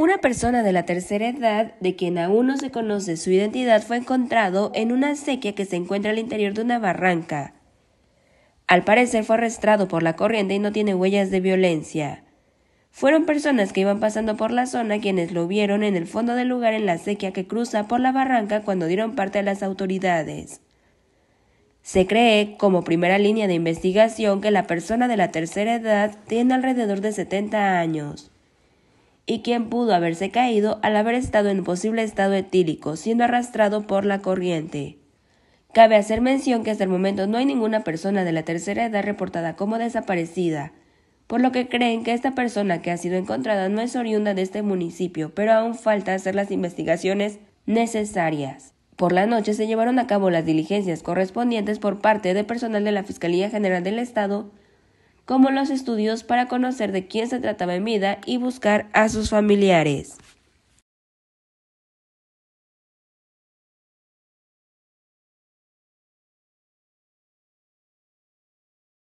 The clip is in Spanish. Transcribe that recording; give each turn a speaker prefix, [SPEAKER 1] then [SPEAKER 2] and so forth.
[SPEAKER 1] Una persona de la tercera edad, de quien aún no se conoce su identidad, fue encontrado en una acequia que se encuentra al interior de una barranca. Al parecer fue arrastrado por la corriente y no tiene huellas de violencia. Fueron personas que iban pasando por la zona quienes lo vieron en el fondo del lugar en la acequia que cruza por la barranca cuando dieron parte a las autoridades. Se cree, como primera línea de investigación, que la persona de la tercera edad tiene alrededor de 70 años y quien pudo haberse caído al haber estado en posible estado etílico, siendo arrastrado por la corriente. Cabe hacer mención que hasta el momento no hay ninguna persona de la tercera edad reportada como desaparecida, por lo que creen que esta persona que ha sido encontrada no es oriunda de este municipio, pero aún falta hacer las investigaciones necesarias. Por la noche se llevaron a cabo las diligencias correspondientes por parte de personal de la Fiscalía General del Estado, como los estudios para conocer de quién se trataba en vida y buscar a sus familiares.